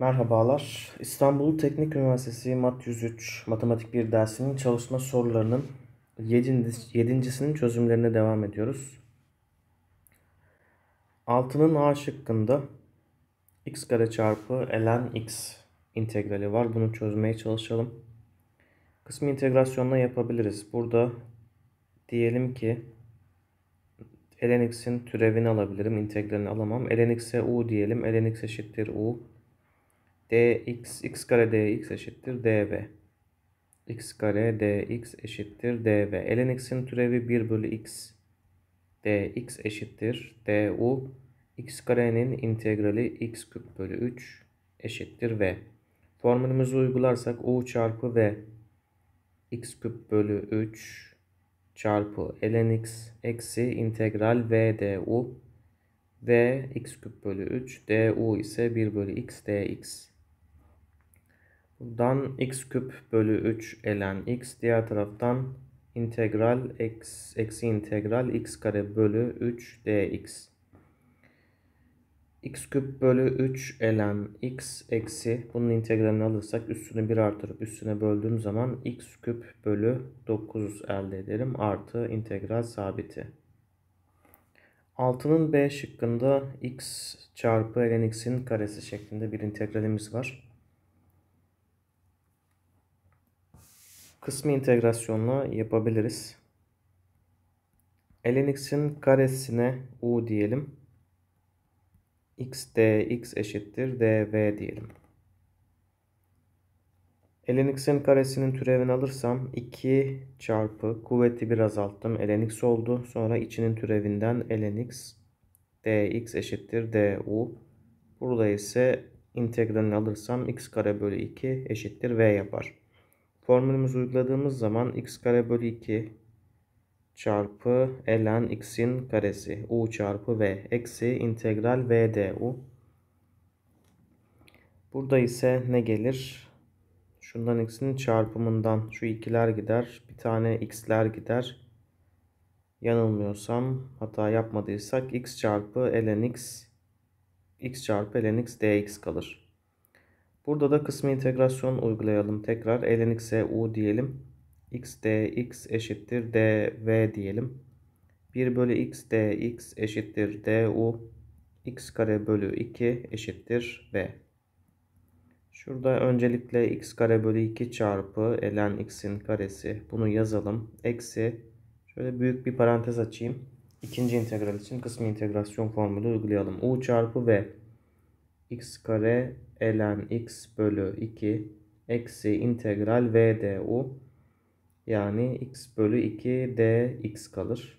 Merhabalar. İstanbul Teknik Üniversitesi Mat 103 Matematik 1 dersinin çalışma sorularının 7. yedincisinin çözümlerine devam ediyoruz. Altının A şıkkında x kare çarpı ln x integrali var. Bunu çözmeye çalışalım. Kısmi integrasyonla yapabiliriz. Burada diyelim ki ln x'in türevini alabilirim. integralini alamam. ln x'e u diyelim. ln x eşittir u dx, x kare dx eşittir dv. x kare dx eşittir dv. ln x'in türevi 1 bölü x dx eşittir du. x karenin integrali x küp bölü 3 eşittir v. Formülümüzü uygularsak u çarpı v x küp bölü 3 çarpı ln x eksi integral v du v x küp bölü 3 du ise 1 bölü x dx. Buradan x küp bölü 3 elen x. Diğer taraftan integral x eksi integral x kare bölü 3 dx. x küp bölü 3 elen x eksi bunun integralini alırsak üstünü 1 artırıp üstüne böldüğüm zaman x küp bölü 9 elde ederim artı integral sabiti. 6'nın b şıkkında x çarpı ln x'in karesi şeklinde bir integralimiz var. kısmi integrasyonla yapabiliriz. ln karesine u diyelim. x dx eşittir dv diyelim. ln karesinin türevini alırsam 2 çarpı kuvveti bir azalttım ln oldu. Sonra içinin türevinden ln dx eşittir du. Burada ise integralini alırsam x kare bölü 2 eşittir v yapar. Formülümüzü uyguladığımız zaman x kare bölü 2 çarpı ln x'in karesi u çarpı v eksi integral v du. Burada ise ne gelir? Şundan x'in çarpımından şu ikiler gider. Bir tane x'ler gider. Yanılmıyorsam hata yapmadıysak x çarpı ln x x çarpı ln x dx kalır. Burada da kısmi integrasyon uygulayalım. Tekrar ln x'e u diyelim. x dx eşittir dv diyelim. 1 bölü x dx eşittir du. x kare bölü 2 eşittir v. Şurada öncelikle x kare bölü 2 çarpı ln x'in karesi. Bunu yazalım. Eksi. Şöyle büyük bir parantez açayım. İkinci integral için kısmi integrasyon formülü uygulayalım. u çarpı v x kare ln x bölü 2 eksi integral v du yani x bölü 2 dx kalır.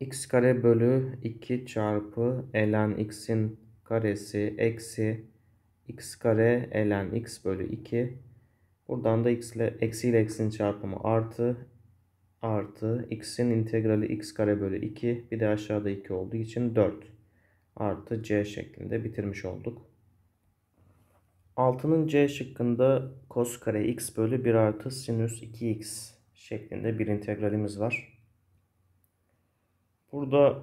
x kare bölü 2 çarpı ln x'in karesi eksi x kare ln x bölü 2 buradan da x ile eksi ile x'in çarpımı artı artı x'in integrali x kare bölü 2 bir de aşağıda 2 olduğu için 4 artı C şeklinde bitirmiş olduk. 6'nın C şıkkında cos kare x bölü 1 artı sinüs 2x şeklinde bir integralimiz var. Burada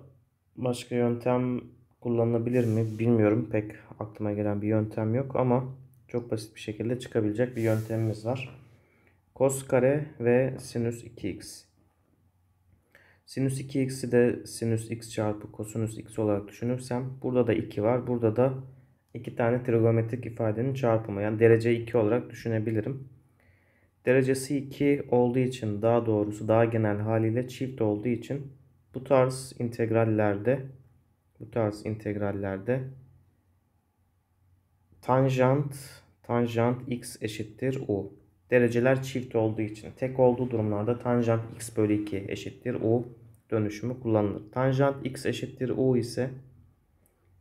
başka yöntem kullanılabilir mi bilmiyorum. Pek aklıma gelen bir yöntem yok ama çok basit bir şekilde çıkabilecek bir yöntemimiz var. Cos kare ve sinüs 2x. Sinüs 2x'i de sinüs x çarpı kosinüs x olarak düşünürsem burada da 2 var. Burada da iki tane trigonometrik ifadenin çarpımı yani derece 2 olarak düşünebilirim. Derecesi 2 olduğu için daha doğrusu daha genel haliyle çift olduğu için bu tarz integrallerde bu tarz integrallerde tanjant tanjant x eşittir u. Dereceler çift olduğu için tek olduğu durumlarda tanjant x bölü 2 eşittir u dönüşümü kullanılır. Tanjant x eşittir u ise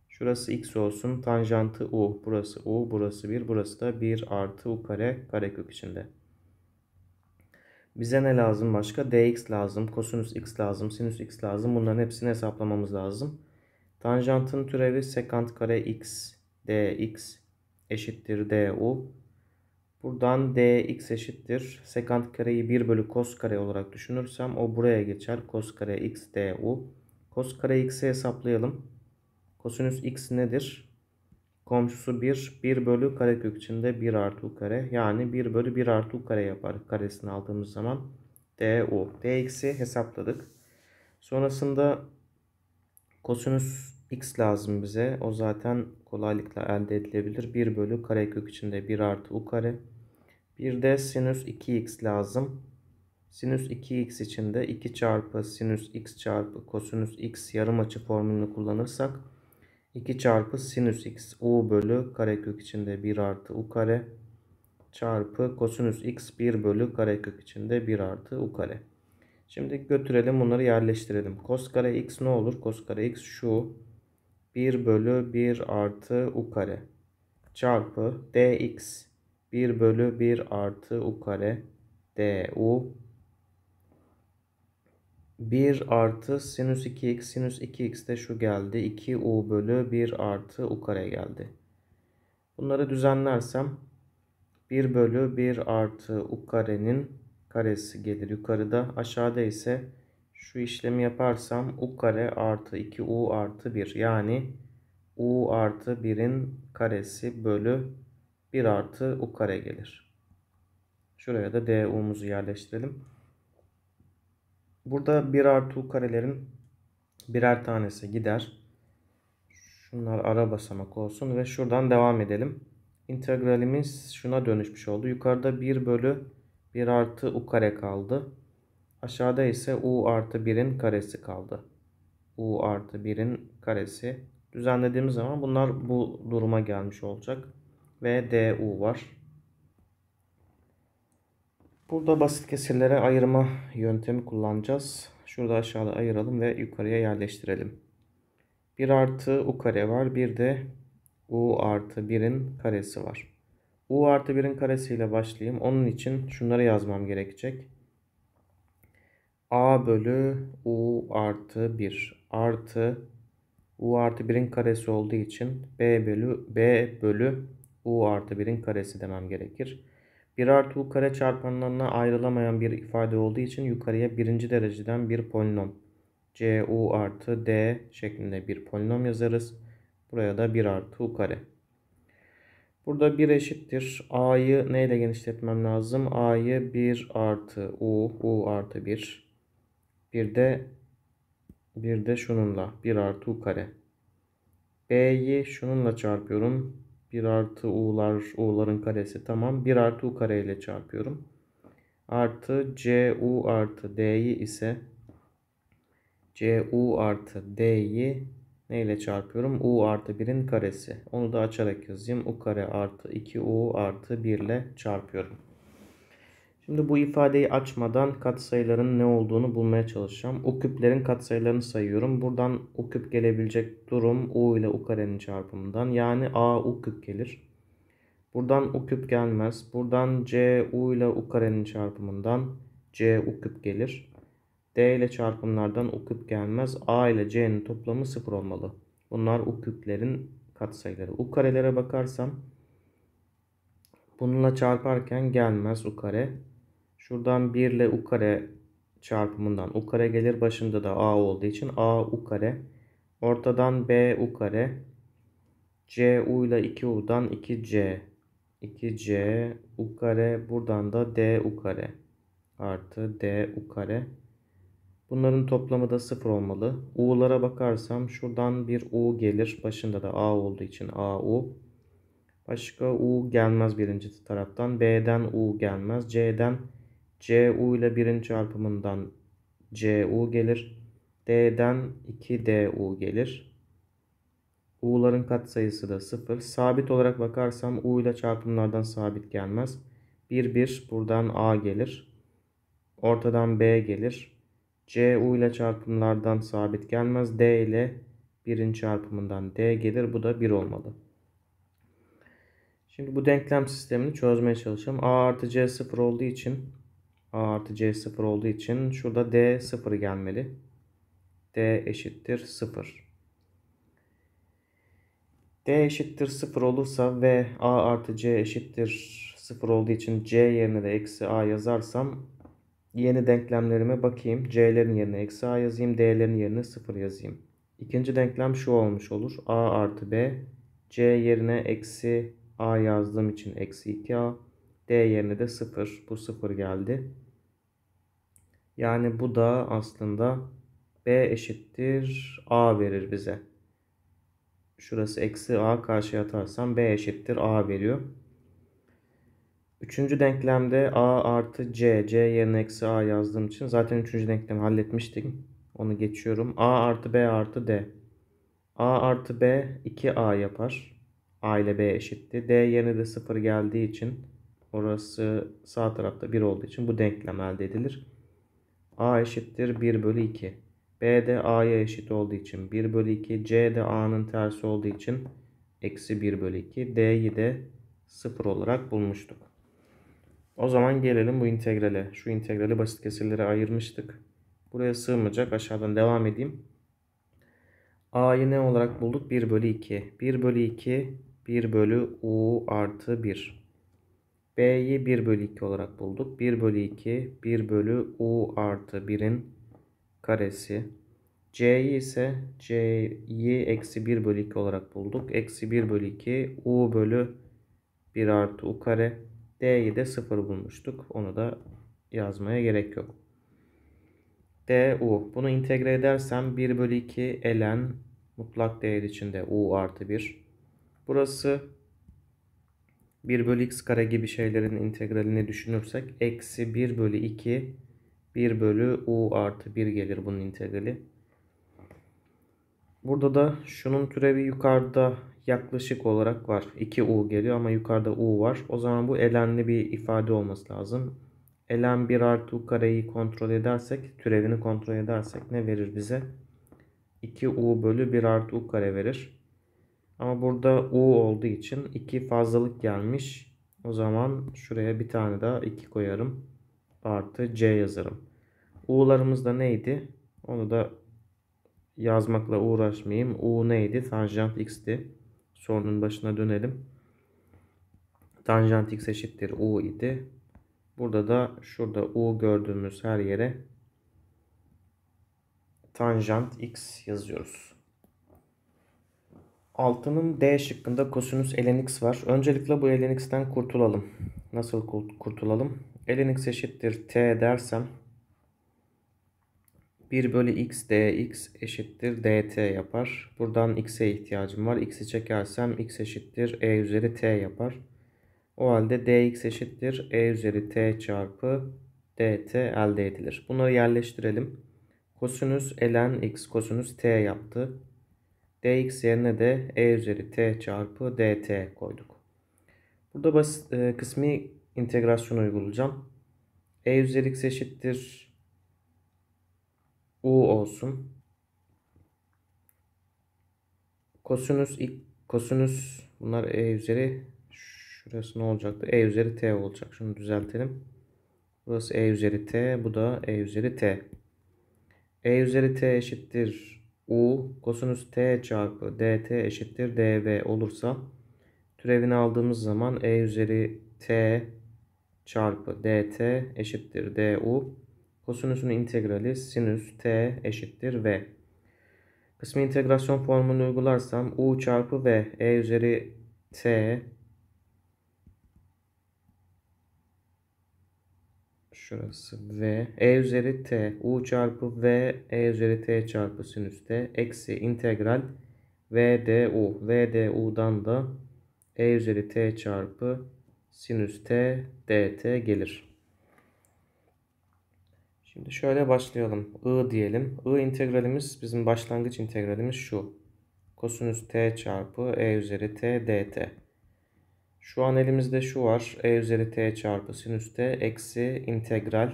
şurası x olsun. Tanjantı u. Burası u. Burası 1. Burası da 1 artı u kare karekök içinde. Bize ne lazım başka? dx lazım, kosinüs x lazım, sinüs x lazım. Bunların hepsini hesaplamamız lazım. Tanjantın türevi sekant kare x dx eşittir du. Buradan dx eşittir. Sekant kareyi 1 bölü kos kare olarak düşünürsem o buraya geçer. Kos kare x du. Kos kare x'i hesaplayalım. Kosinüs x nedir? Komşusu 1. 1 bölü karekök içinde 1 artı kare. Yani 1 bölü 1 artı kare yapar. Karesini aldığımız zaman du. dx'i hesapladık. Sonrasında kosinüs x lazım bize. O zaten kolaylıkla elde edilebilir. 1 bölü karekök içinde 1 artı u kare. Bir de sinüs 2x lazım. Sinüs 2x içinde 2 çarpı sinüs x çarpı kosinüs x yarım açı formülünü kullanırsak 2 çarpı sinüs x u bölü karekök içinde 1 artı u kare çarpı kosinüs x 1 bölü karekök içinde 1 artı u kare. Şimdi götürelim bunları yerleştirelim. Kos kare x ne olur? Kos kare x şu. 1 bölü 1 artı u kare çarpı dx 1 bölü 1 artı u kare du 1 artı sinüs 2x sinüs 2x de şu geldi 2u bölü 1 artı u kare geldi. Bunları düzenlersem 1 bölü 1 artı u karenin karesi gelir yukarıda aşağıda ise şu işlemi yaparsam u kare artı 2u artı 1 yani u artı 1'in karesi bölü 1 artı u kare gelir. Şuraya da du'muzu yerleştirelim. Burada 1 artı u karelerin birer tanesi gider. Şunlar ara basamak olsun ve şuradan devam edelim. İntegralimiz şuna dönüşmüş oldu. Yukarıda 1 bölü 1 artı u kare kaldı. Aşağıda ise u artı 1'in karesi kaldı. u artı 1'in karesi. Düzenlediğimiz zaman bunlar bu duruma gelmiş olacak. Ve du var. Burada basit kesirlere ayırma yöntemi kullanacağız. Şurada aşağıda ayıralım ve yukarıya yerleştirelim. 1 artı u kare var. Bir de u artı 1'in karesi var. u artı 1'in karesiyle başlayayım. Onun için şunları yazmam gerekecek a bölü u artı 1 artı u artı 1'in karesi olduğu için b bölü b bölü u artı 1'in karesi demem gerekir. 1 artı u kare çarpanlarına ayrılamayan bir ifade olduğu için yukarıya birinci dereceden bir polinom. c u artı d şeklinde bir polinom yazarız. Buraya da 1 artı u kare. Burada 1 eşittir. A'yı neyle genişletmem lazım? A'yı 1 artı u, u artı 1 bir de bir de şununla 1 artı u kare. B'yi şununla çarpıyorum. 1 artı u'lar u'ların karesi tamam. 1 artı u kare ile çarpıyorum. Artı cu artı d'yi ise cu artı d'yi ne ile çarpıyorum? u artı 1'in karesi. Onu da açarak yazayım. u kare artı 2u artı 1 ile çarpıyorum. Şimdi bu ifadeyi açmadan katsayıların ne olduğunu bulmaya çalışacağım. U küplerin katsayılarını sayıyorum. Buradan U küp gelebilecek durum U ile U karenin çarpımından. Yani A U küp gelir. Buradan U küp gelmez. Buradan C U ile U karenin çarpımından C U küp gelir. D ile çarpımlardan U küp gelmez. A ile C'nin toplamı sıfır olmalı. Bunlar U küplerin katsayıları. U karelere bakarsam bununla çarparken gelmez U kare. Şuradan 1 ile u kare çarpımından u kare gelir. Başında da a olduğu için a u kare. Ortadan b u kare. c u ile 2 u'dan 2c. 2c u kare. Buradan da d u kare. Artı d u kare. Bunların toplamı da 0 olmalı. U'lara bakarsam şuradan bir U gelir. Başında da A olduğu için A U. Başka U gelmez birinci taraftan. B'den U gelmez. C'den CU ile 1'in çarpımından CU gelir. D'den 2DU gelir. U'ların katsayısı da 0. Sabit olarak bakarsam U ile çarpımlardan sabit gelmez. 1 1 buradan A gelir. Ortadan B gelir. CU ile çarpımlardan sabit gelmez. D ile 1'in çarpımından D gelir. Bu da 1 olmalı. Şimdi bu denklem sistemini çözmeye çalışalım. A artı C 0 olduğu için A artı C 0 olduğu için şurada D 0 gelmeli. D eşittir 0. D eşittir 0 olursa ve A artı C eşittir 0 olduğu için C yerine de eksi A yazarsam yeni denklemlerime bakayım. C'lerin yerine eksi A yazayım. D'lerin yerine 0 yazayım. İkinci denklem şu olmuş olur. A artı B. C yerine eksi A yazdığım için eksi 2A. D yerine de 0. Bu 0 geldi. Yani bu da aslında B eşittir A verir bize. Şurası eksi A karşıya atarsam B eşittir A veriyor. Üçüncü denklemde A artı C. C yerine eksi A yazdığım için zaten üçüncü denklemi halletmiştik. Onu geçiyorum. A artı B artı D. A artı B 2A yapar. A ile B eşitti. D yerine de 0 geldiği için orası sağ tarafta 1 olduğu için bu denklem elde edilir. A eşittir 1 bölü 2. B de A'ya eşit olduğu için 1 bölü 2. C de A'nın tersi olduğu için eksi 1 bölü 2. D'yi de 0 olarak bulmuştuk. O zaman gelelim bu integrale. Şu integrali basit kesirlere ayırmıştık. Buraya sığmayacak. Aşağıdan devam edeyim. A'yı ne olarak bulduk? 1 bölü 2. 1 bölü 2 1 bölü U artı 1. B'yi 1 bölü 2 olarak bulduk. 1 bölü 2 1 bölü U artı 1'in karesi. C'yi ise C'yi eksi 1 bölü 2 olarak bulduk. Eksi 1 bölü 2 U bölü 1 artı U kare. D'yi de 0 bulmuştuk. Onu da yazmaya gerek yok. D u, Bunu integre edersem 1 bölü 2 elen mutlak değer içinde U artı 1. Burası 1 bölü x kare gibi şeylerin integralini düşünürsek eksi 1 bölü 2 1 bölü u artı 1 gelir bunun integrali. Burada da şunun türevi yukarıda yaklaşık olarak var. 2u geliyor ama yukarıda u var. O zaman bu elenli bir ifade olması lazım. Elen 1 artı u kareyi kontrol edersek, türevini kontrol edersek ne verir bize? 2u bölü 1 artı u kare verir. Ama burada U olduğu için 2 fazlalık gelmiş. O zaman şuraya bir tane daha 2 koyarım. Artı C yazarım. U'larımız da neydi? Onu da yazmakla uğraşmayayım. U neydi? Tanjant x'ti. Sorunun başına dönelim. Tanjant x eşittir U idi. Burada da şurada U gördüğümüz her yere tanjant x yazıyoruz. Altının D şıkkında kosinüs ln x var. Öncelikle bu ln x'ten kurtulalım. Nasıl kurtulalım? ln x eşittir t dersem 1 bölü x dx eşittir dt yapar. Buradan x'e ihtiyacım var. x'i çekersem x eşittir e üzeri t yapar. O halde dx eşittir e üzeri t çarpı dt elde edilir. Bunları yerleştirelim. Kosinüs ln x kosinüs t yaptı dx yerine de e üzeri t çarpı dt koyduk. Burada basit, e, kısmi integrasyon uygulayacağım. e üzeri x eşittir u olsun. Kosinüs, kosinüs bunlar e üzeri şurası ne olacaktı? e üzeri t olacak. Şunu düzeltelim. Burası e üzeri t. Bu da e üzeri t. e üzeri t eşittir u kosinüs t çarpı dt eşittir dv olursa türevini aldığımız zaman e üzeri t çarpı dt eşittir du. Kosinüsün integrali sinüs t eşittir v. Kısmi integrasyon formunu uygularsam u çarpı v e üzeri t şurası v e üzeri t u çarpı v e üzeri t çarpı sinüs t eksi integral v du v du'dan da e üzeri t çarpı sinüs t dt gelir. Şimdi şöyle başlayalım. I diyelim. I integralimiz bizim başlangıç integralimiz şu. Kosinüs t çarpı e üzeri t dt. Şu an elimizde şu var. E üzeri t çarpı sinüs t eksi integral.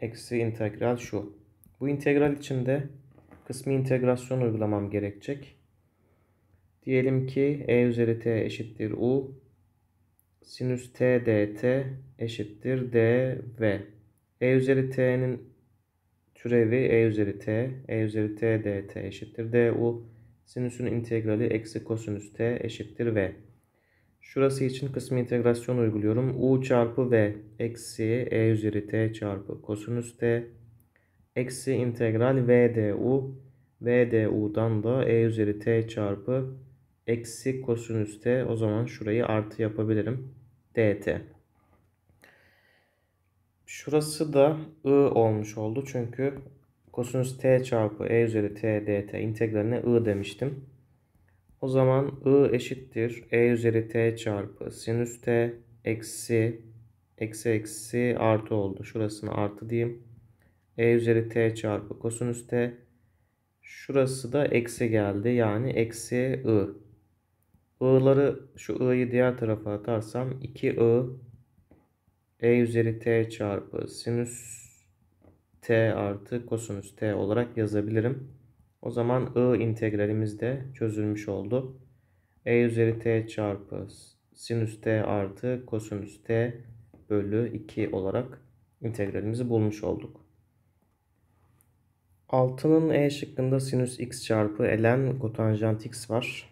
Eksi integral şu. Bu integral içinde kısmi integrasyon uygulamam gerekecek. Diyelim ki e üzeri t eşittir u. Sinüs t dt eşittir dv. E üzeri t'nin türevi e üzeri t. E üzeri t dt eşittir du. Sinüsün integrali eksi kosinüs t eşittir v. Şurası için kısmi integrasyon uyguluyorum. U çarpı V eksi E üzeri T çarpı kosinüs T eksi integral V du V du'dan da E üzeri T çarpı eksi kosinüs T o zaman şurayı artı yapabilirim. DT. Şurası da I olmuş oldu çünkü kosinüs T çarpı E üzeri T dt integraline I demiştim. O zaman I eşittir E üzeri T çarpı sinüs T eksi eksi eksi artı oldu. Şurasını artı diyeyim. E üzeri T çarpı kosinüs T. Şurası da eksi geldi. Yani eksi I. I'ları şu I'yi diğer tarafa atarsam 2I E üzeri T çarpı sinüs T artı kosinüs T olarak yazabilirim. O zaman I integralimiz de çözülmüş oldu. E üzeri T çarpı sinüs T artı kosinüs T bölü 2 olarak integralimizi bulmuş olduk. 6'nın E şıkkında sinüs x çarpı ln kotanjant x var.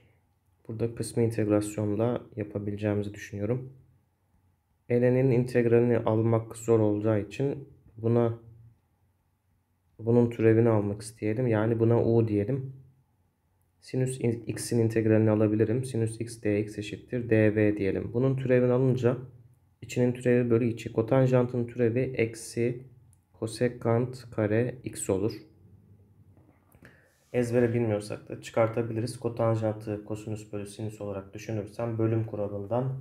Burada kısmi integrasyonla yapabileceğimizi düşünüyorum. ln'in integralini almak zor olacağı için buna bunun türevini almak isteyelim. Yani buna u diyelim. Sinüs x'in integralini alabilirim. Sinüs x dx eşittir. dv diyelim. Bunun türevini alınca içinin türevi bölü içi. Kotanjantın türevi eksi kosekant kare x olur. Ezbere bilmiyorsak da çıkartabiliriz. Kotanjantı kosinüs bölü sinüs olarak düşünürsem bölüm kuralından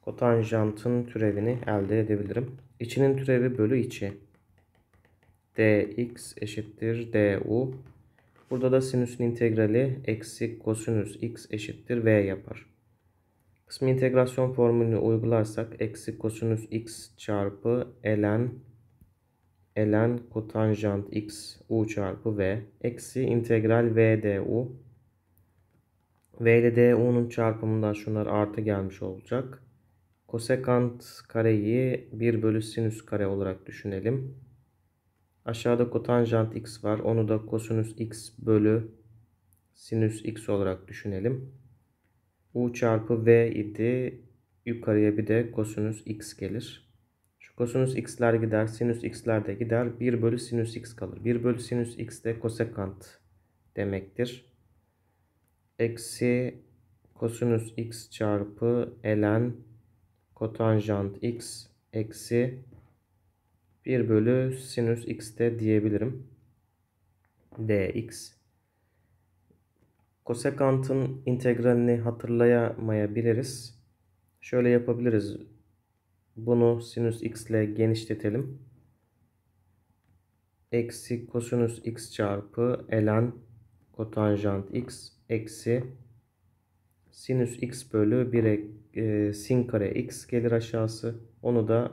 kotanjantın türevini elde edebilirim. İçinin türevi bölü içi dx eşittir du. Burada da sinüsün integrali eksi kosinüs x eşittir v yapar. Kısmi integrasyon formülünü uygularsak eksi kosinüs x çarpı ln ln kotanjant x u çarpı v eksi integral v du v ile du'nun çarpımından şunlar artı gelmiş olacak. Kosekant kareyi 1 bölü sinüs kare olarak düşünelim. Aşağıda kotanjant x var. Onu da kosinüs x bölü sinüs x olarak düşünelim. U çarpı v idi. Yukarıya bir de kosinüs x gelir. Şu kosinüs x'ler gider. Sinüs x'ler de gider. 1 bölü sinüs x kalır. 1 bölü sinüs x de kosekant demektir. Eksi kosinüs x çarpı elen kotanjant x eksi 1 bölü sinüs x de diyebilirim. dx. Kosekantın integralini hatırlayamayabiliriz. Şöyle yapabiliriz. Bunu sinüs x ile genişletelim. Eksi kosinüs x çarpı elen kotanjant x eksi sinüs x bölü 1 e, sin kare x gelir aşağısı. Onu da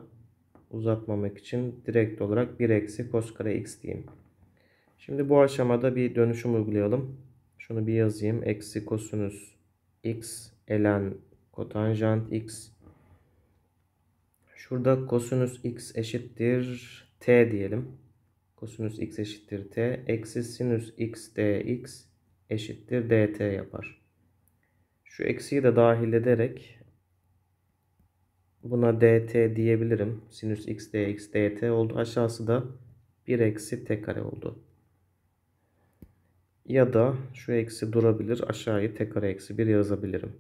uzatmamak için direkt olarak 1 eksi cos kare x diyeyim. Şimdi bu aşamada bir dönüşüm uygulayalım. Şunu bir yazayım. Eksi kosinüs x elen kotanjant x. Şurada kosinüs x eşittir t diyelim. Kosinüs x eşittir t. Eksi sinüs x dx eşittir dt yapar. Şu eksiyi de dahil ederek Buna dt diyebilirim. Sinüs x dx dt oldu. Aşağısı da 1 eksi t kare oldu. Ya da şu eksi durabilir. Aşağıyı t kare eksi 1 yazabilirim.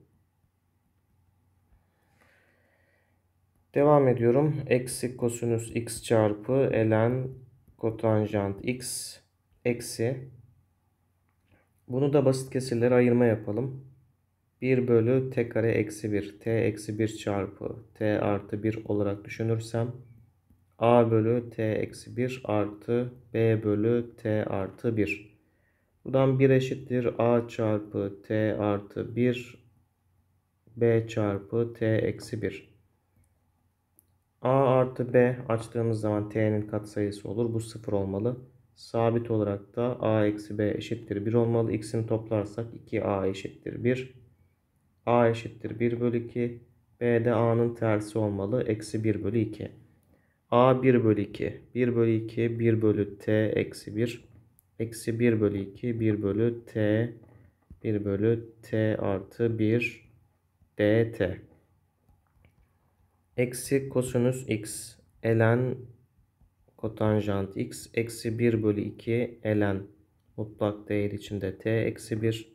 Devam ediyorum. Eksi kosinüs x çarpı ln kotanjant x eksi. Bunu da basit kesirlere ayırma yapalım. 1 bölü t kare eksi 1. t eksi 1 çarpı t artı 1 olarak düşünürsem a bölü t eksi 1 artı b bölü t artı 1. Buradan 1 eşittir a çarpı t artı 1 b çarpı t eksi 1. a artı b açtığımız zaman t'nin katsayısı olur. Bu 0 olmalı. Sabit olarak da a eksi b eşittir 1 olmalı. x'ini toplarsak 2a eşittir 1 a eşittir 1 bölü 2. b de a'nın tersi olmalı. Eksi 1 bölü 2. a 1 bölü 2. 1 bölü 2. 1 bölü t eksi 1. Eksi 1 bölü 2. 1 bölü t. 1 bölü t artı 1 dt. Eksi kosinüs x elen kotanjant x eksi 1 bölü 2 elen mutlak değer içinde t eksi 1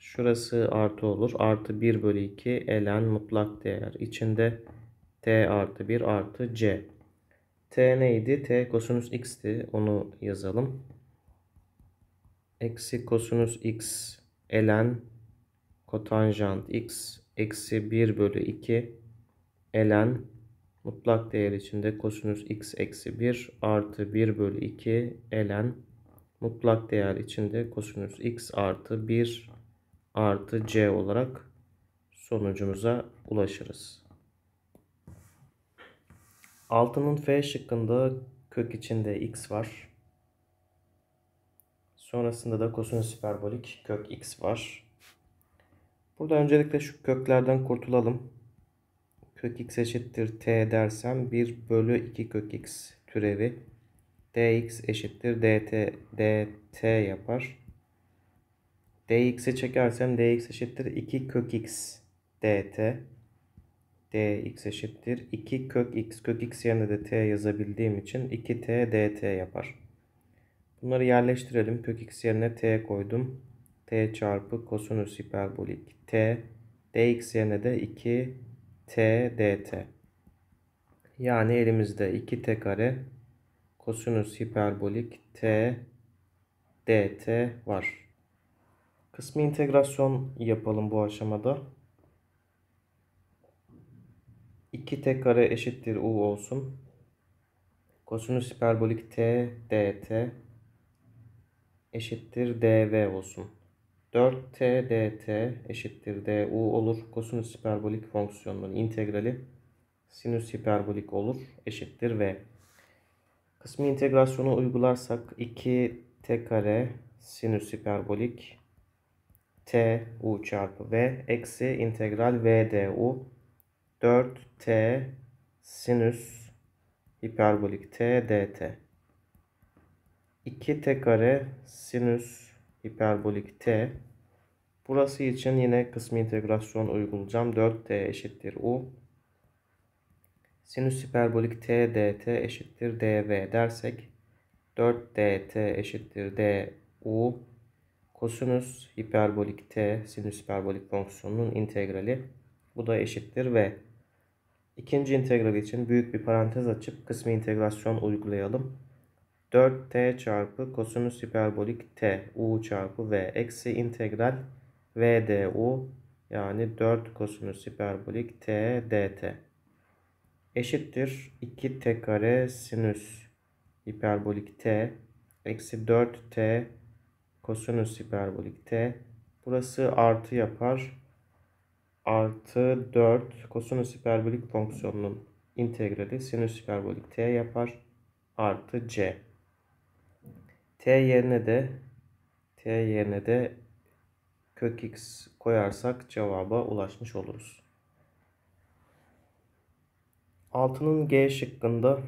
Şurası artı olur. Artı 1 bölü 2 elen mutlak değer. İçinde t artı 1 artı c. t neydi? t kosinüs x'ti. Onu yazalım. Eksi kosinüs x elen kotanjant x eksi 1 bölü 2 elen mutlak değer içinde kosinüs x eksi 1 artı 1 bölü 2 elen mutlak değer içinde kosinüs x artı 1 artı C olarak sonucumuza ulaşırız. Altının F şıkkında kök içinde x var. Sonrasında da kosinüs hiperbolik kök x var. Burada öncelikle şu köklerden kurtulalım. Kök x eşittir t dersem 1 bölü 2 kök x türevi dx eşittir dt, dt yapar dx'i çekersem dx eşittir 2 kök x dt dx eşittir 2 kök x kök x yerine de t yazabildiğim için 2t dt yapar. Bunları yerleştirelim. Kök x yerine t koydum. t çarpı kosinüs hiperbolik t dx yerine de 2 t dt. Yani elimizde 2 t kare kosinüs hiperbolik t dt var. Kısmi integrasyon yapalım bu aşamada. 2 t kare eşittir u olsun. Kosinüs hiperbolik t dt eşittir dv olsun. 4t dt eşittir du olur. Kosinüs hiperbolik fonksiyonunun integrali sinüs hiperbolik olur. Eşittir v. Kısmi integrasyonu uygularsak 2 t kare sinüs hiperbolik t u çarpı v eksi integral v du 4 t sinüs hiperbolik t dt 2 t kare sinüs hiperbolik t Burası için yine kısmi integrasyon uygulayacağım. 4t eşittir u. Sinüs hiperbolik t dt eşittir dv dersek 4dt eşittir du Kosinüs hiperbolik t sinüs hiperbolik fonksiyonunun integrali bu da eşittir ve ikinci integral için büyük bir parantez açıp kısmi integrasyon uygulayalım. 4t çarpı kosinüs hiperbolik t u çarpı v eksi integral v du yani 4 kosinüs hiperbolik t dt eşittir 2t kare sinüs hiperbolik t eksi 4t Kosinüs hiperbolikte. Burası artı yapar. Artı 4 kosinüs hiperbolik fonksiyonunun integrali sinüs hiperbolik t yapar. Artı c. t yerine de t yerine de kök x koyarsak cevaba ulaşmış oluruz. Altının G şıkkında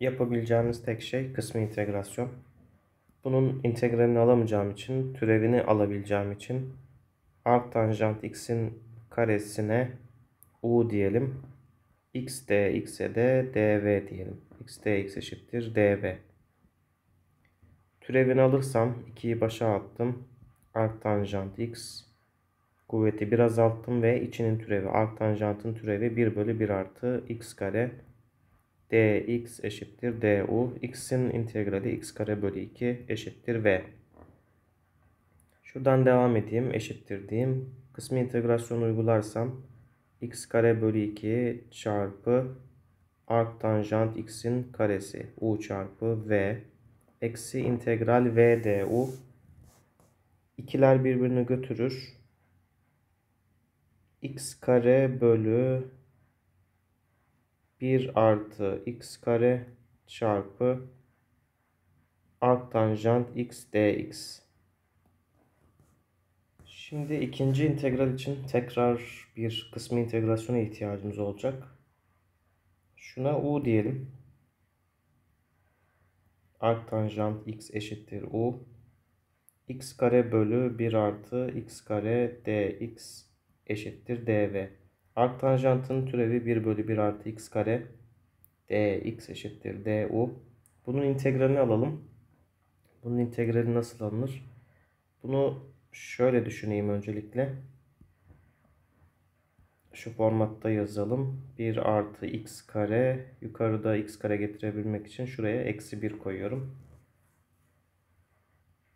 yapabileceğimiz tek şey kısmi integrasyon. Bunun integralini alamayacağım için, türevini alabileceğim için art tanjant x'in karesine u diyelim. x d x'e de dv diyelim. x d x eşittir dv. Türevini alırsam 2'yi başa attım. art tanjant x kuvveti bir azalttım ve içinin türevi art tanjantın türevi 1 bölü 1 artı x kare dx eşittir du. x'in integrali x kare bölü 2 eşittir v. Şuradan devam edeyim. Eşittir diyeyim. Kısmi integrasyonu uygularsam x kare bölü 2 çarpı arc tanjant x'in karesi u çarpı v eksi integral v du. İkiler birbirini götürür. x kare bölü 1 artı x kare çarpı arctanjant x dx. Şimdi ikinci integral için tekrar bir kısmı integrasyona ihtiyacımız olacak. Şuna u diyelim. Arctanjant x eşittir u. x kare bölü 1 artı x kare dx eşittir dv. Ark tanjantının türevi 1 bölü 1 artı x kare dx eşittir du. Bunun integralini alalım. Bunun integrali nasıl alınır? Bunu şöyle düşüneyim öncelikle. Şu formatta yazalım. 1 artı x kare. Yukarıda x kare getirebilmek için şuraya eksi 1 koyuyorum.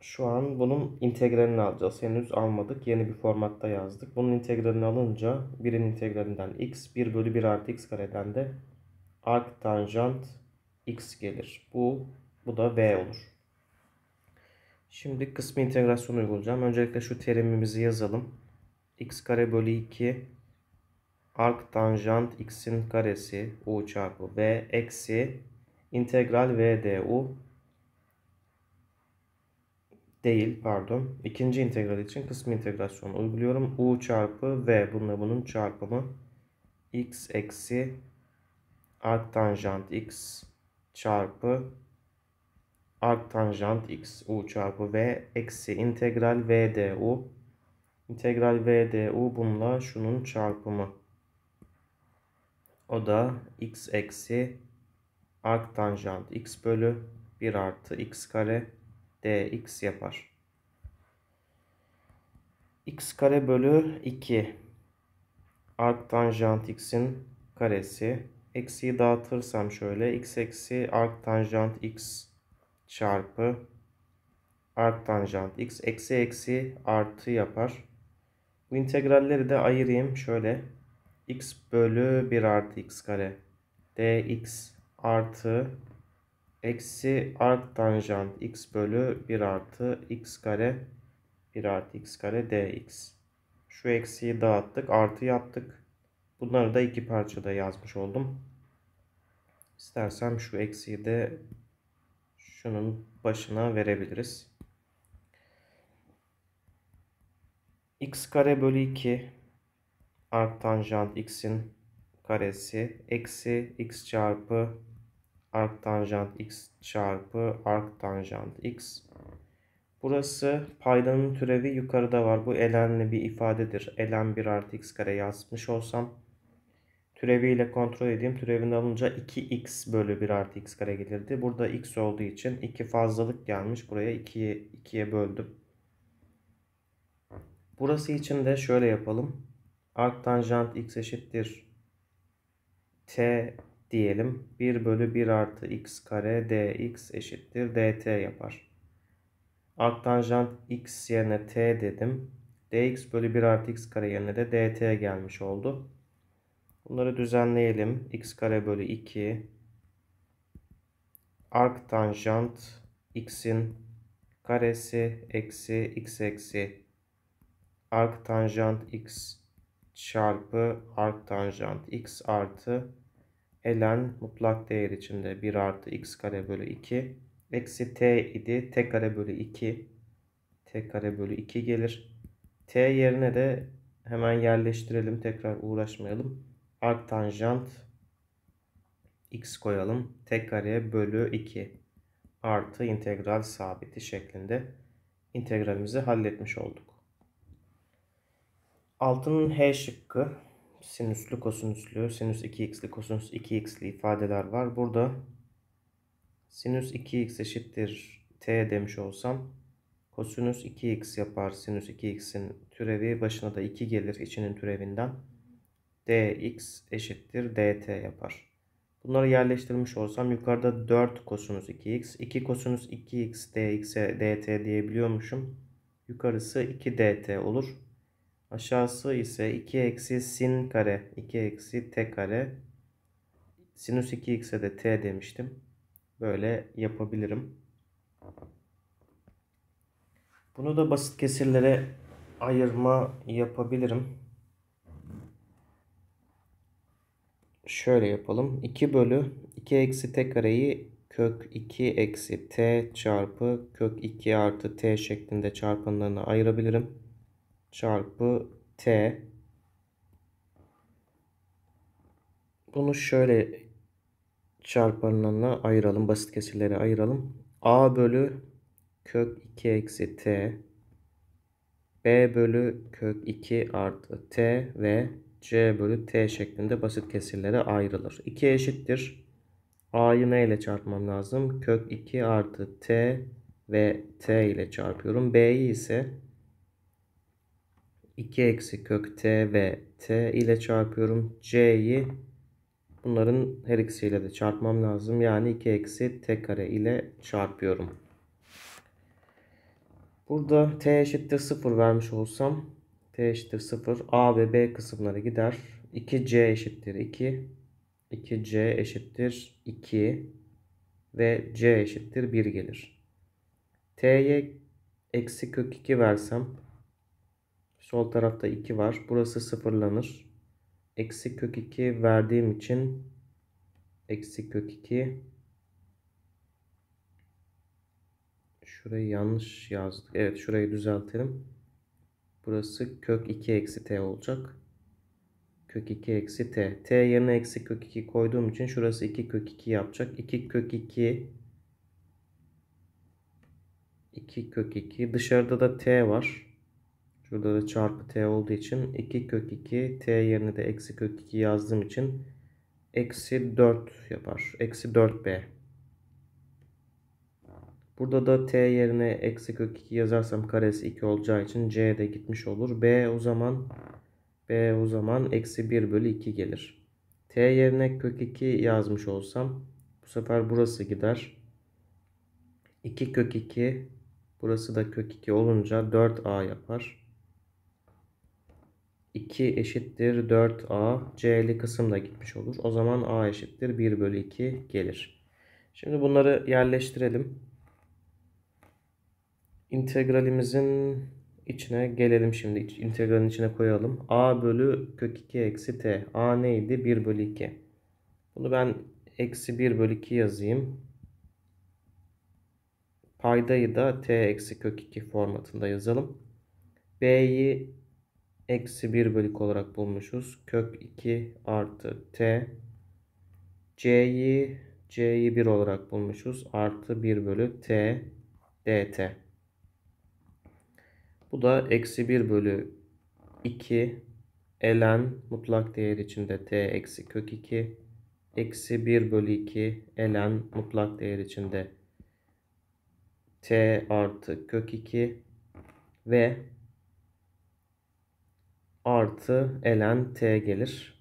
Şu an bunun integralini alacağız. Henüz almadık. Yeni bir formatta yazdık. Bunun integralini alınca birin integralinden x 1 bölü 1 artı x kareden de arc tanjant x gelir. Bu, bu da v olur. Şimdi kısmı integrasyonu uygulayacağım. Öncelikle şu terimimizi yazalım. x kare bölü 2 arc tanjant x'in karesi u çarpı v eksi integral v du değil pardon. İkinci integral için kısmi integrasyon uyguluyorum. U çarpı V bununla bunun çarpımı x eksi arc tanjant x çarpı arc tanjant x u çarpı v eksi integral v du integral v du bununla şunun çarpımı o da x eksi arc tanjant x bölü 1 artı x kare dx yapar. x kare bölü 2 arc tanjant x'in karesi. Eksiyi dağıtırsam şöyle x eksi arc tanjant x çarpı arc tanjant x eksi eksi artı yapar. Bu integralleri de ayırayım şöyle. x bölü 1 artı x kare dx artı eksi arc tanjant x bölü 1 artı x kare 1 artı x kare dx. Şu eksiyi dağıttık. Artı yaptık. Bunları da iki parçada yazmış oldum. İstersem şu eksiyi de şunun başına verebiliriz. x kare bölü 2 arc tanjant x'in karesi eksi x çarpı ark tanjant x çarpı ark tanjant x. Burası paydanın türevi yukarıda var. Bu elenli bir ifadedir. Elen 1 artı x kare yazmış olsam türeviyle kontrol edeyim. Türevini alınca 2x bölü 1 artı x kare gelirdi. Burada x olduğu için 2 fazlalık gelmiş. Buraya 2'ye 2'ye böldüm. Burası için de şöyle yapalım. Ark tanjant x eşittir t diyelim 1 bölü 1 artı x kare dx eşittir dt yapar. Alt tanjant x yerine t dedim. dx bölü 1 artı x kare yerine de dt gelmiş oldu. Bunları düzenleyelim. x kare bölü 2 ark tanjant x'in karesi eksi x eksi ark tanjant x çarpı ark tanjant x artı ln mutlak değer içinde 1 artı x kare bölü 2 eksi t idi. t kare bölü 2 t kare bölü 2 gelir. t yerine de hemen yerleştirelim. Tekrar uğraşmayalım. Ark tanjant x koyalım. t kare bölü 2 artı integral sabiti şeklinde integralimizi halletmiş olduk. Altının H şıkkı sinüslü, kosinüslü, sinüs 2x'li, kosinüs 2x'li ifadeler var. Burada sinüs 2x eşittir t demiş olsam kosinüs 2x yapar. Sinüs 2x'in türevi başına da 2 gelir içinin türevinden. dx eşittir dt yapar. Bunları yerleştirmiş olsam yukarıda 4 kosinüs 2x, 2 kosinüs 2x dx'e dt diyebiliyormuşum. Yukarısı 2 dt olur. Aşağısı ise 2 eksi sin kare. 2 eksi t kare. Sinüs 2x'e de t demiştim. Böyle yapabilirim. Bunu da basit kesirlere ayırma yapabilirim. Şöyle yapalım. 2 bölü 2 eksi t kareyi kök 2 eksi t çarpı kök 2 artı t şeklinde çarpanlarına ayırabilirim çarpı t. Bunu şöyle çarpanlarına ayıralım. Basit kesirlere ayıralım. a bölü kök 2 eksi t. b bölü kök 2 artı t ve c bölü t şeklinde basit kesirlere ayrılır. 2 eşittir. a'yı ne ile çarpmam lazım? Kök 2 artı t ve t ile çarpıyorum. b'yi ise 2 eksi kök t ve t ile çarpıyorum. c'yi bunların her ikisiyle de çarpmam lazım. Yani 2 eksi t kare ile çarpıyorum. Burada t eşittir 0 vermiş olsam t eşittir 0 a ve b kısımları gider. 2c eşittir 2. 2c eşittir 2 ve c eşittir 1 gelir. t'ye eksi kök 2 versem Sol tarafta 2 var. Burası sıfırlanır. Eksi kök 2 verdiğim için eksi kök 2 şurayı yanlış yazdık. Evet şurayı düzeltelim. Burası kök 2 eksi t olacak. Kök 2 eksi t. t yerine eksi kök 2 koyduğum için şurası 2 kök 2 yapacak. 2 kök 2 2 kök 2. Dışarıda da t var. Şurada da çarpı t olduğu için 2 kök 2 t yerine de eksi kök 2 yazdığım için eksi 4 yapar. Eksi 4b. Burada da t yerine eksi kök 2 yazarsam karesi 2 olacağı için c de gitmiş olur. b o zaman b o zaman eksi 1 bölü 2 gelir. t yerine kök 2 yazmış olsam bu sefer burası gider. 2 kök 2 burası da kök 2 olunca 4a yapar. 2 eşittir 4a. C'li kısımda gitmiş olur. O zaman a eşittir 1 bölü 2 gelir. Şimdi bunları yerleştirelim. İntegralimizin içine gelelim şimdi. İntegralin içine koyalım. a bölü kök 2 eksi t. a neydi? 1 bölü 2. Bunu ben eksi 1 bölü 2 yazayım. Paydayı da t eksi kök 2 formatında yazalım. b'yi eksi 1 bölük olarak bulmuşuz. Kök 2 artı t. c'yi c'yi 1 olarak bulmuşuz. Artı 1 bölü t dt. Bu da eksi 1 bölü 2 elen mutlak değer içinde t eksi kök 2 eksi 1 bölü 2 elen mutlak değer içinde t artı kök 2 ve artı ln t gelir.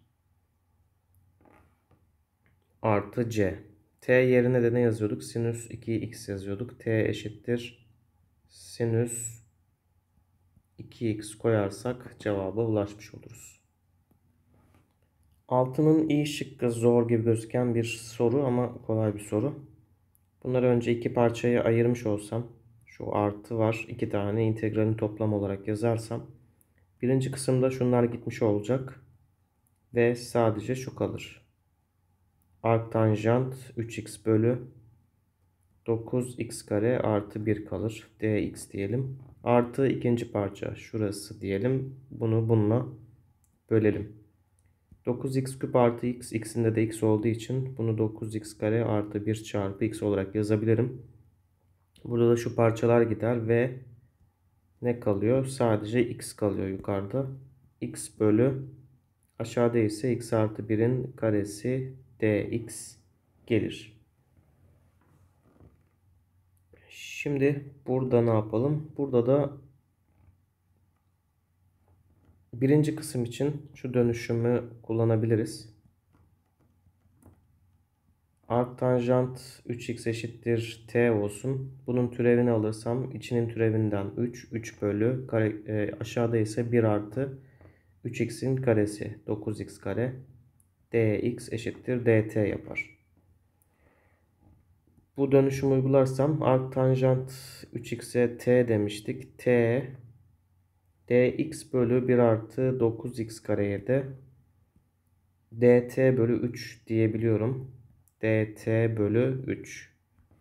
Artı c. T yerine de ne yazıyorduk? Sinüs 2x yazıyorduk. T eşittir. Sinüs 2x koyarsak cevaba ulaşmış oluruz. Altının i şıkkı zor gibi gözüken bir soru ama kolay bir soru. Bunları önce iki parçaya ayırmış olsam şu artı var iki tane integralin toplam olarak yazarsam Birinci kısımda şunlar gitmiş olacak. Ve sadece şu kalır. Ark tanjant 3x bölü 9x kare artı 1 kalır. dx diyelim. Artı ikinci parça şurası diyelim. Bunu bununla bölelim. 9x küp artı x, x'inde de x olduğu için bunu 9x kare artı 1 çarpı x olarak yazabilirim. Burada da şu parçalar gider ve ne kalıyor? Sadece x kalıyor yukarıda. x bölü aşağıda ise x artı 1'in karesi dx gelir. Şimdi burada ne yapalım? Burada da birinci kısım için şu dönüşümü kullanabiliriz. Arc tanjant 3x eşittir t olsun. Bunun türevini alırsam içinin türevinden 3, 3 bölü kare, e, aşağıda ise 1 artı 3x'in karesi 9x kare dx eşittir dt yapar. Bu dönüşüm uygularsam arc tanjant 3x'e t demiştik. t dx bölü 1 artı 9x kareye de dt bölü 3 diyebiliyorum dt bölü 3.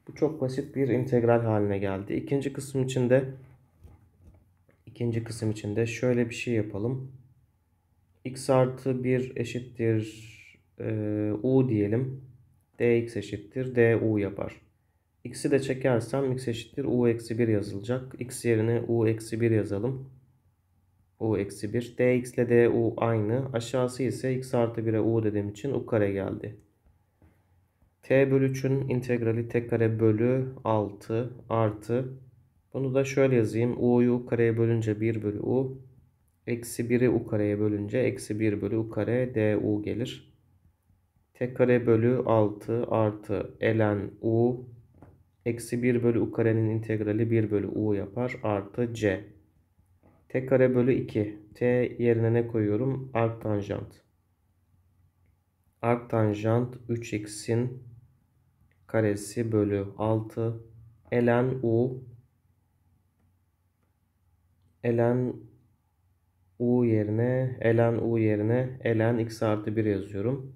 Bu çok basit bir integral haline geldi. İkinci kısım içinde ikinci kısım içinde şöyle bir şey yapalım. x artı 1 eşittir e, u diyelim. dx eşittir du yapar. x'i de çekersem x eşittir u eksi 1 yazılacak. x yerine u eksi 1 yazalım. u eksi 1. dx ile du aynı. Aşağısı ise x artı 1'e u dediğim için u kare geldi t bölü 3'ün integrali t kare bölü 6 artı bunu da şöyle yazayım. u'yu u kareye bölünce 1 bölü u eksi 1'i u kareye bölünce eksi 1 bölü u kare du gelir. t kare bölü 6 artı elen u eksi 1 bölü u karenin integrali 1 bölü u yapar artı c. t kare bölü 2 t yerine ne koyuyorum? Ark tanjant. Ark tanjant 3x'in karesi bölü 6 ln u ln u yerine ln u yerine ln x artı 1 yazıyorum.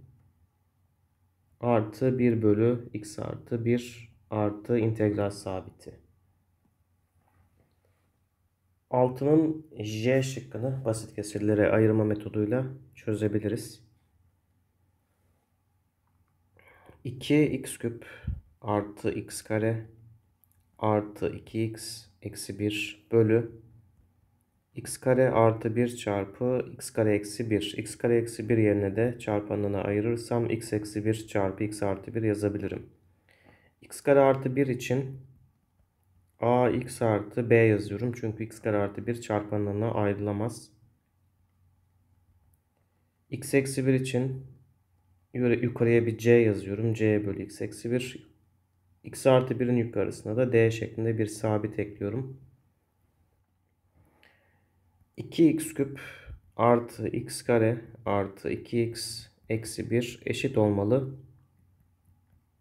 Artı 1 bölü x artı 1 artı integral sabiti. Altının J şıkkını basit kesirlere ayırma metoduyla çözebiliriz. 2x küp artı x kare artı 2x eksi 1 bölü x kare artı 1 çarpı x kare eksi 1. x kare eksi 1 yerine de çarpanını ayırırsam x eksi 1 çarpı x artı 1 yazabilirim. x kare artı 1 için a x artı b yazıyorum. Çünkü x kare artı 1 çarpanlarına ayrılamaz. x eksi 1 için yukarıya bir c yazıyorum. c bölü x eksi 1. x artı 1'in yukarısına da d şeklinde bir sabit ekliyorum. 2x küp artı x kare artı 2x eksi 1 eşit olmalı.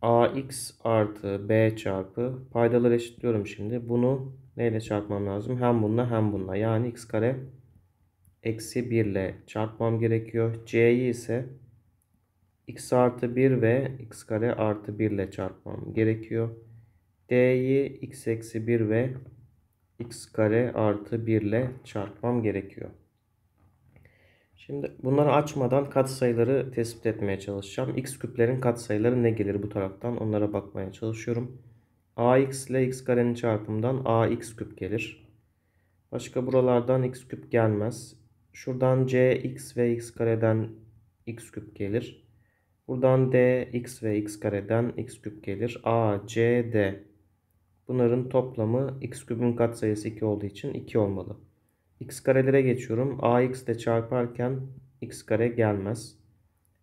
ax artı b çarpı paydaları eşitliyorum şimdi. Bunu neyle çarpmam lazım? Hem bununla hem bununla. Yani x kare eksi 1 ile çarpmam gerekiyor. c'yi ise x artı 1 ve x kare artı 1 ile çarpmam gerekiyor. D'yi x eksi 1 ve x kare artı 1 ile çarpmam gerekiyor. Şimdi bunları açmadan katsayıları tespit etmeye çalışacağım. X küplerin katsayıları ne gelir bu taraftan onlara bakmaya çalışıyorum. Ax ile x karenin çarpımından ax küp gelir. Başka buralardan x küp gelmez. Şuradan cx ve x kareden x küp gelir. Buradan D, X ve X kareden X küp gelir. A, C, D. Bunların toplamı X kübün katsayısı 2 olduğu için 2 olmalı. X karelere geçiyorum. A, X ile çarparken X kare gelmez.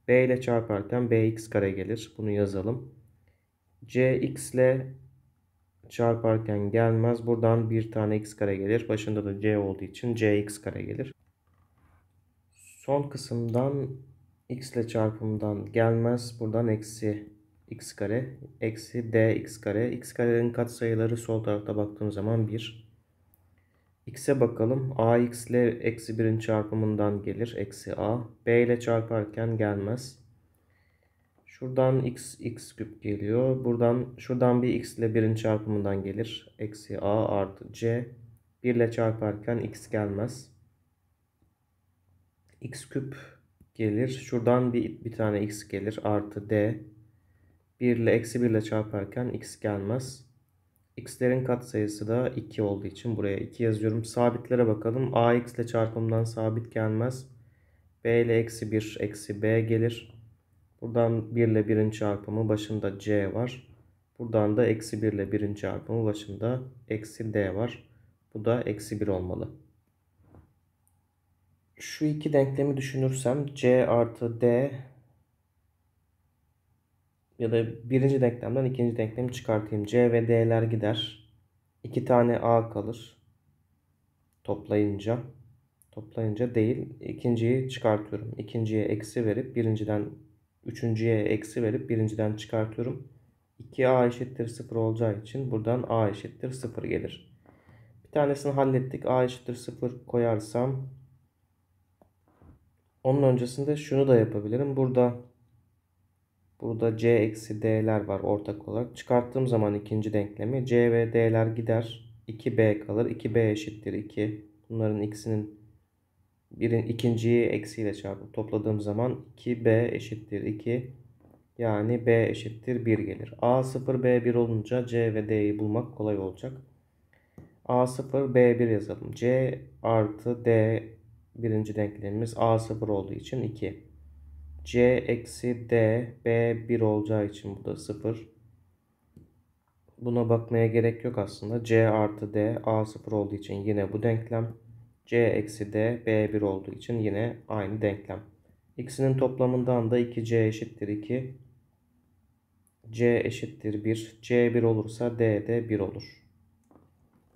B ile çarparken B, X kare gelir. Bunu yazalım. C, X ile çarparken gelmez. Buradan bir tane X kare gelir. Başında da C olduğu için C, X kare gelir. Son kısımdan x ile çarpımından gelmez. Buradan eksi x kare eksi dx kare. x karenin katsayıları sol tarafta baktığım zaman 1. x'e bakalım. ax ile eksi 1'in çarpımından gelir. Eksi a. b ile çarparken gelmez. Şuradan x x küp geliyor. Buradan şuradan bir x ile 1'in çarpımından gelir. Eksi a artı c. 1 ile çarparken x gelmez. x küp gelir. Şuradan bir, bir tane x gelir. Artı d. 1 ile eksi 1 ile çarparken x gelmez. x'lerin katsayısı da 2 olduğu için buraya 2 yazıyorum. Sabitlere bakalım. ax ile çarpımdan sabit gelmez. b ile eksi 1 eksi b gelir. Buradan 1 ile 1'in çarpımı başında c var. Buradan da eksi 1 ile 1'in çarpımı başında eksi d var. Bu da eksi 1 olmalı şu iki denklemi düşünürsem c artı d ya da birinci denklemden ikinci denklemi çıkartayım. c ve d'ler gider. 2 tane a kalır. Toplayınca. Toplayınca değil. ikinciyi çıkartıyorum. İkinciye eksi verip birinciden üçüncüye eksi verip birinciden çıkartıyorum. 2a eşittir 0 olacağı için buradan a eşittir 0 gelir. Bir tanesini hallettik. a eşittir 0 koyarsam onun öncesinde şunu da yapabilirim. Burada burada c eksi d'ler var ortak olarak. Çıkarttığım zaman ikinci denklemi c ve d'ler gider. 2b kalır. 2b eşittir 2. Bunların ikisinin birin ikinciyi eksiyle çarpıp topladığım zaman 2b eşittir 2. Yani b eşittir 1 gelir. a 0 b 1 olunca c ve d'yi bulmak kolay olacak. a 0 b 1 yazalım. c artı d birinci denklemimiz A0 olduğu için 2. C eksi D B 1 olacağı için bu da 0. Buna bakmaya gerek yok aslında. C artı D A0 olduğu için yine bu denklem. C eksi D B1 olduğu için yine aynı denklem. İkisinin toplamından da 2C eşittir 2. C eşittir 1. C 1 olursa D de 1 olur.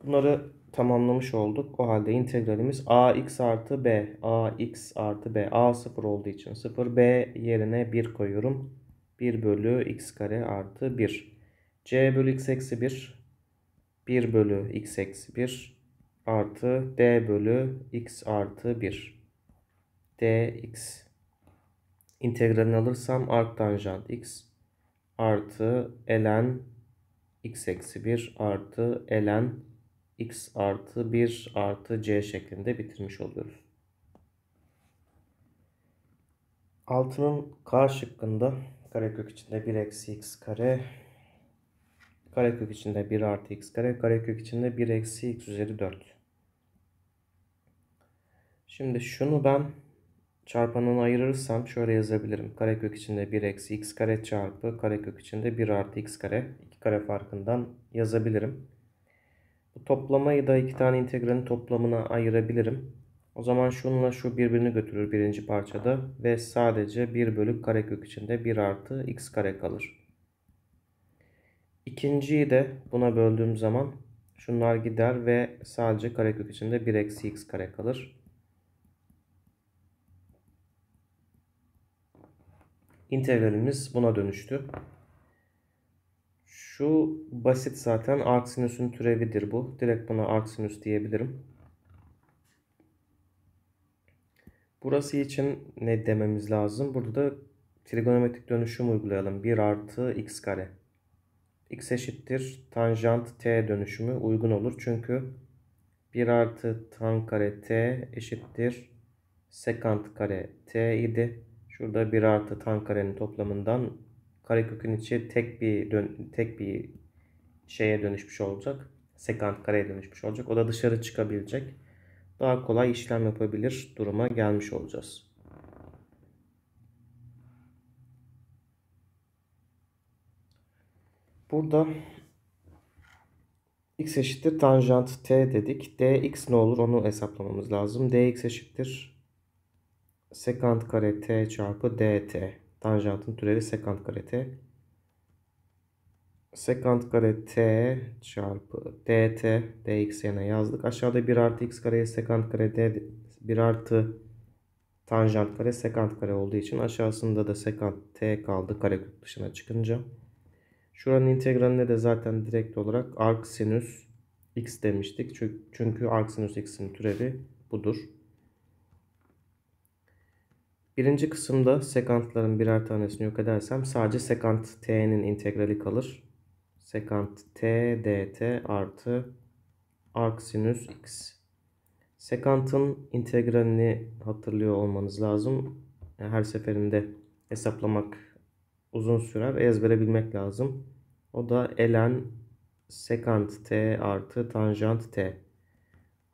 Bunları tamamlamış olduk. O halde integralimiz ax artı b. ax artı b. a 0 olduğu için 0. b yerine 1 koyuyorum. 1 bölü x kare artı 1. c bölü x eksi 1. 1 bölü x eksi 1 artı d bölü x artı 1. dx integralini alırsam arc tanjant x artı ln x eksi 1 artı ln x artı 1 artı c şeklinde bitirmiş oluyoruz. Altının k şıkkında karekök içinde 1 eksi x kare karekök içinde 1 artı x kare karekök içinde 1 eksi x üzeri 4. Şimdi şunu ben çarpanını ayırırsam şöyle yazabilirim. Karekök içinde 1 eksi x kare çarpı karekök içinde 1 artı x kare. iki kare farkından yazabilirim. Bu toplamayı da iki tane integralin toplamına ayırabilirim. O zaman şununla şu birbirini götürür birinci parçada ve sadece 1 bölü karekök içinde 1 artı x kare kalır. İkinciyi de buna böldüğüm zaman şunlar gider ve sadece karekök içinde 1 eksi x kare kalır. İntegralimiz buna dönüştü. Şu basit zaten arc türevidir bu. Direkt buna arc diyebilirim. Burası için ne dememiz lazım? Burada da trigonometrik dönüşüm uygulayalım. 1 artı x kare. x eşittir tanjant t dönüşümü uygun olur. Çünkü 1 artı tan kare t eşittir sekant kare t idi. Şurada 1 artı tan karenin toplamından karekökün içi tek bir dön, tek bir şeye dönüşmüş olacak. Sekant kareye dönüşmüş olacak. O da dışarı çıkabilecek. Daha kolay işlem yapabilir duruma gelmiş olacağız. Burada x eşittir tanjant t dedik. dx ne olur onu hesaplamamız lazım. dx eşittir sekant kare t çarpı dt. Tanjantın türevi sekant kare t. Sekant kare t çarpı dt dx yerine yazdık. Aşağıda 1 artı x kareye sekant kare d 1 artı tanjant kare sekant kare olduğu için aşağısında da sekant t kaldı kare dışına çıkınca. Şuranın integraline de zaten direkt olarak arc sinüs x demiştik. Çünkü arc sinüs x'in türevi budur. Birinci kısımda sekantların birer tanesini yok edersem sadece sekant t'nin integrali kalır. Sekant t dt artı arc x. Sekantın integralini hatırlıyor olmanız lazım. her seferinde hesaplamak uzun sürer. Ezbere bilmek lazım. O da ln sekant t artı tanjant t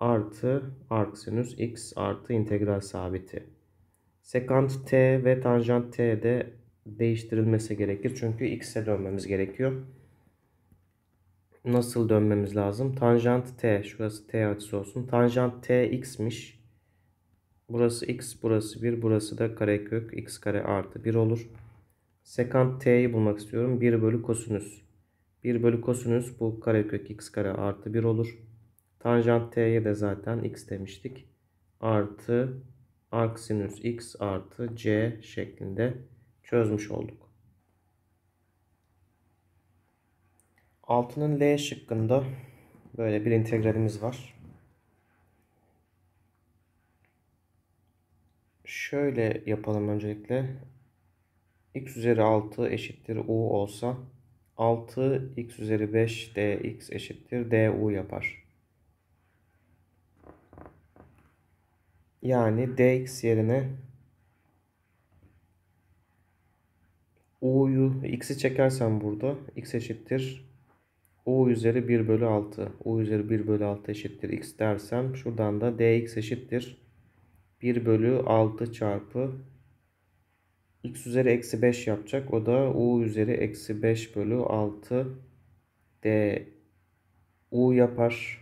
artı arc x artı integral sabiti. Sekant t ve tanjant t de değiştirilmesi gerekir. Çünkü x'e dönmemiz gerekiyor. Nasıl dönmemiz lazım? Tanjant t, şurası t açısı olsun. Tanjant t x'miş. Burası x, burası 1, burası da karekök x kare artı 1 olur. Sekant t'yi bulmak istiyorum. 1 bölü kosinüs. 1 bölü kosinüs bu karekök x kare artı 1 olur. Tanjant t'ye de zaten x demiştik. Artı Arksinüs x artı c şeklinde çözmüş olduk. Altının L şıkkında böyle bir integralimiz var. Şöyle yapalım öncelikle. x üzeri 6 eşittir u olsa 6 x üzeri 5 dx eşittir du yapar. Yani dx yerine u'yu x'i çekersem burada x eşittir u üzeri 1 bölü 6. u üzeri 1 bölü 6 eşittir x dersem şuradan da dx eşittir 1 bölü 6 çarpı x üzeri eksi 5 yapacak. O da u üzeri eksi 5 bölü 6 d u yapar.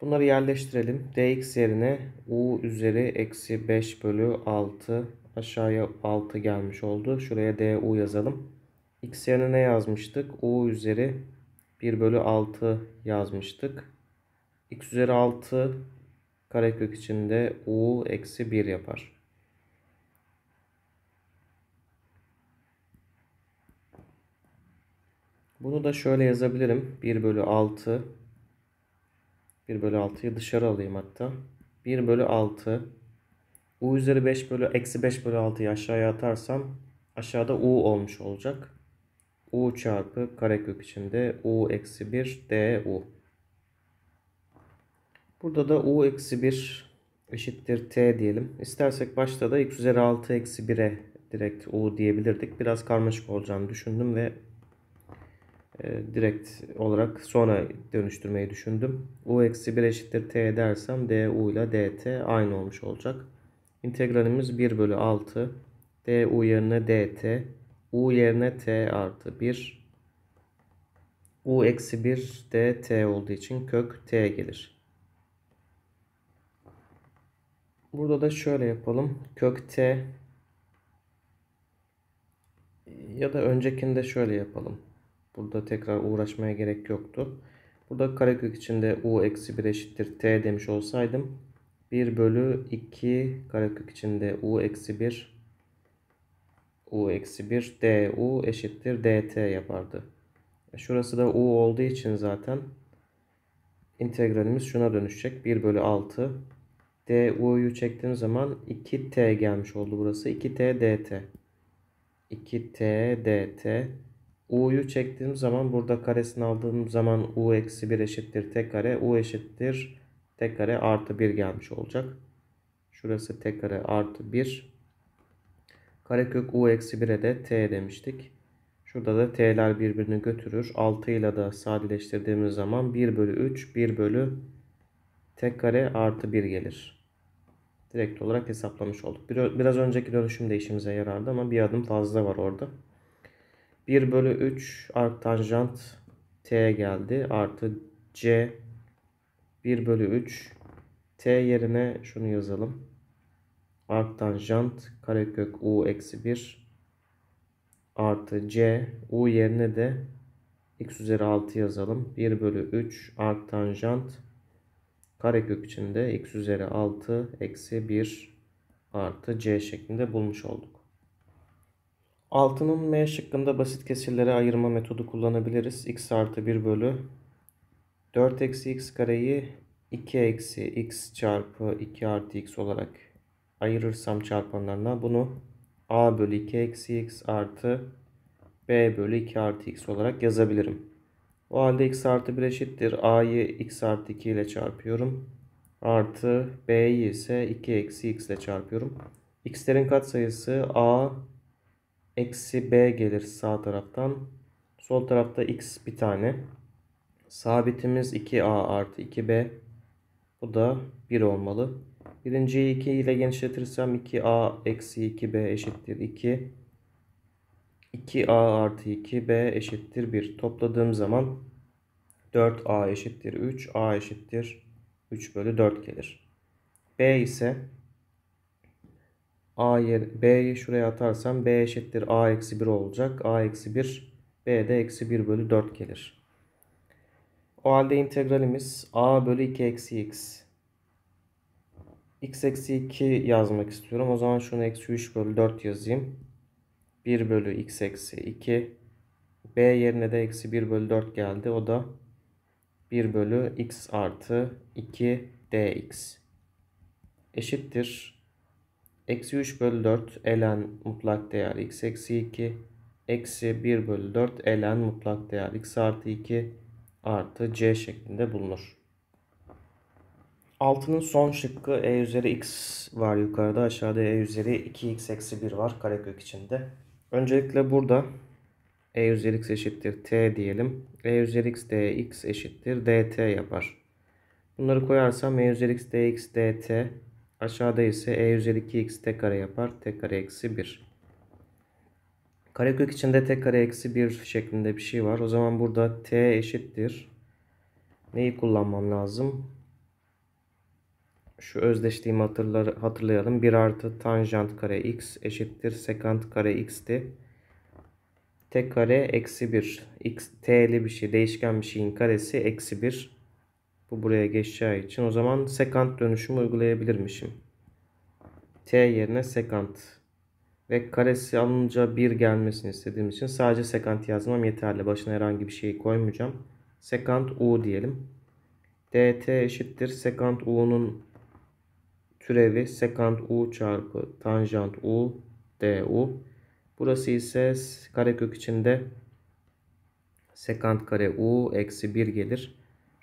Bunları yerleştirelim. dx yerine u üzeri eksi 5 bölü 6 aşağıya 6 gelmiş oldu. Şuraya du yazalım. x yerine ne yazmıştık? u üzeri 1 bölü 6 yazmıştık. x üzeri 6 karekök içinde u eksi 1 yapar. Bunu da şöyle yazabilirim. 1 bölü 6 1 bölü 6'yı dışarı alayım hatta. 1 bölü 6. U üzeri 5 bölü eksi 5 bölü 6'yı aşağıya atarsam aşağıda U olmuş olacak. U çarpı karekök içinde U eksi 1 DU. Burada da U eksi 1 eşittir T diyelim. İstersek başta da X üzeri 6 eksi 1'e direkt U diyebilirdik. Biraz karmaşık olacağını düşündüm ve ee, direkt olarak sonra dönüştürmeyi düşündüm. u eksi 1 eşittir t dersem du ile dt aynı olmuş olacak. İntegralimiz 1 bölü 6 du yerine dt u yerine t artı 1 u eksi 1 de t olduğu için kök t gelir. Burada da şöyle yapalım. Kök t ya da öncekinde şöyle yapalım Burada tekrar uğraşmaya gerek yoktu. Burada karekök içinde u eksi 1 eşittir t demiş olsaydım 1 bölü 2 karekök içinde u eksi 1 u eksi 1 du eşittir dt yapardı. E, şurası da u olduğu için zaten integralimiz şuna dönüşecek. 1 bölü 6 du'yu çektiğim zaman 2t gelmiş oldu burası. 2t dt. 2t dt U'yu çektiğim zaman burada karesini aldığım zaman U eksi 1 eşittir tek kare. U eşittir tek kare artı 1 gelmiş olacak. Şurası tek kare artı 1. Karekök U eksi 1'e de T demiştik. Şurada da T'ler birbirini götürür. 6 ile de sadeleştirdiğimiz zaman 1 bölü 3 1 bölü tek kare artı 1 gelir. Direkt olarak hesaplamış olduk. Biraz önceki dönüşüm de işimize yarardı ama bir adım fazla var orada. 1 bölü 3 arktanjant t geldi. Artı c 1 bölü 3 t yerine şunu yazalım. Arktanjant karekök u eksi 1 artı c u yerine de x üzeri 6 yazalım. 1 bölü 3 arktanjant karekök içinde x üzeri 6 eksi 1 artı c şeklinde bulmuş olduk. Altının M şıkkında basit kesirlere ayırma metodu kullanabiliriz. x artı 1 bölü 4 eksi x kareyi 2 eksi x çarpı 2 artı x olarak ayırırsam çarpanlarına bunu a bölü 2 eksi x artı b bölü 2 artı x olarak yazabilirim. O halde x artı 1 eşittir. a'yı x artı 2 ile çarpıyorum. Artı b'yi ise 2 eksi x ile çarpıyorum. x'lerin katsayısı a Eksi b gelir sağ taraftan. Sol tarafta x bir tane. Sabitimiz 2a artı 2b. Bu da 1 olmalı. Birinciyi 2 ile genişletirsem 2a eksi 2b eşittir 2. 2a artı 2b eşittir 1. Topladığım zaman 4a eşittir 3. a eşittir 3 bölü 4 gelir. b ise A yer, B'yi şuraya atarsam B eşittir A eksi 1 olacak. A eksi 1 B'de eksi 1 bölü 4 gelir. O halde integralimiz A bölü 2 eksi X. X eksi 2 yazmak istiyorum. O zaman şunu eksi 3 bölü 4 yazayım. 1 bölü X eksi 2. B yerine de eksi 1 bölü 4 geldi. O da 1 bölü X artı 2 DX eşittir Eksi 3 bölü 4 ln mutlak değer x eksi 2. Eksi 1 bölü 4 ln mutlak değer x artı 2 artı c şeklinde bulunur. Altının son şıkkı e üzeri x var yukarıda. Aşağıda e üzeri 2x eksi 1 var karekök içinde. Öncelikle burada e üzeri x eşittir t diyelim. e üzeri x dx eşittir dt yapar. Bunları koyarsam e üzeri x dx dt Aşağıda ise e üzeri 2x tek kare yapar. Tek kare eksi 1. Karekök içinde tek kare eksi 1 şeklinde bir şey var. O zaman burada t eşittir. Neyi kullanmam lazım? Şu özdeşliğimi hatırlar, hatırlayalım. 1 artı tanjant kare x eşittir sekant kare x'ti. Tek kare eksi 1. x t'li bir şey değişken bir şeyin karesi eksi 1. Bu buraya geçeceği için o zaman sekant dönüşümü uygulayabilirmişim. T yerine sekant ve karesi alınca 1 gelmesini istediğim için sadece sekant yazmam yeterli. Başına herhangi bir şey koymayacağım. Sekant u diyelim. dt eşittir sekant u'nun türevi sekant u çarpı tanjant u du. Burası ise karekök içinde sekant kare u eksi 1 gelir.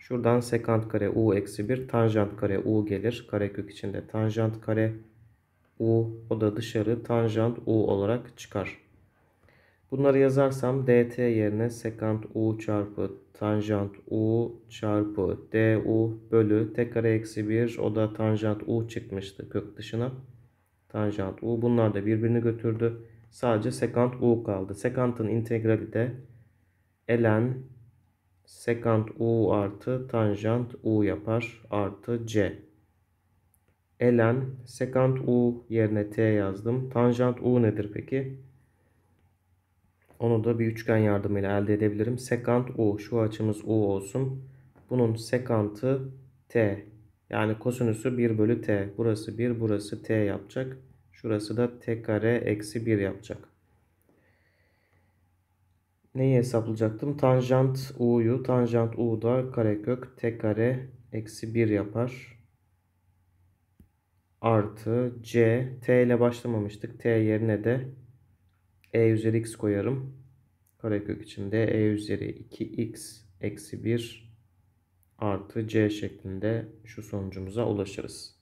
Şuradan sekant kare u eksi 1 tanjant kare u gelir. Karekök içinde tanjant kare u o da dışarı tanjant u olarak çıkar. Bunları yazarsam dt yerine sekant u çarpı tanjant u çarpı du bölü t kare eksi 1 o da tanjant u çıkmıştı kök dışına. Tanjant u bunlar da birbirini götürdü. Sadece sekant u kaldı. Sekantın integrali de ln Sekant u artı tanjant u yapar. Artı c. Elen sekant u yerine t yazdım. Tanjant u nedir peki? Onu da bir üçgen yardımıyla elde edebilirim. Sekant u. Şu açımız u olsun. Bunun sekantı t. Yani kosinüsü 1 bölü t. Burası 1, burası t yapacak. Şurası da t kare eksi 1 yapacak neyi hesaplayacaktım? Tanjant u'yu. Tanjant u da karekök t kare eksi 1 yapar. Artı c. T ile başlamamıştık. T yerine de e üzeri x koyarım. Karekök içinde e üzeri 2x eksi 1 artı c şeklinde şu sonucumuza ulaşırız.